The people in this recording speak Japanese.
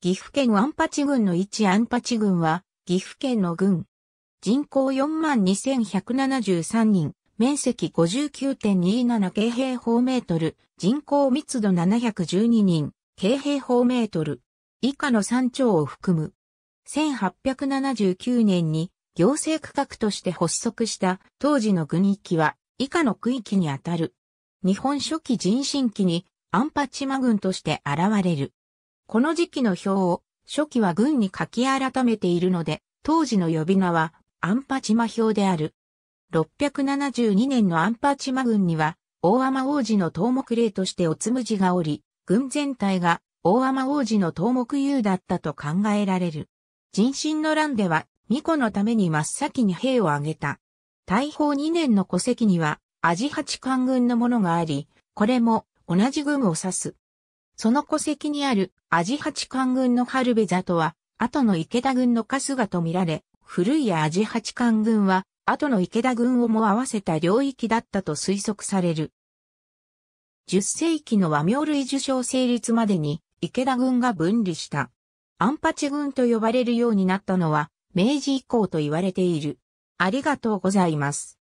岐阜県安八郡の一安八郡は、岐阜県の郡。人口42,173人、面積59.27京平方メートル、人口密度712人、京平方メートル。以下の山町を含む。1879年に行政区画として発足した当時の郡域は以下の区域にあたる。日本初期人身期に安八マ郡として現れる。この時期の表を初期は軍に書き改めているので、当時の呼び名はアンパチマ表である。672年のアンパチマ軍には、大天王子の頭目例としておつむじがおり、軍全体が大天王子の頭目優だったと考えられる。人心の乱では、巫女のために真っ先に兵を挙げた。大砲2年の戸籍には、アジ八官軍のものがあり、これも同じ軍を指す。その戸籍にあるアジ八官軍の春部座とは、後の池田軍の春日とみられ、古いアジ八官軍は、後の池田軍をも合わせた領域だったと推測される。10世紀の和名類受賞成立までに池田軍が分離した。アンパチ軍と呼ばれるようになったのは明治以降と言われている。ありがとうございます。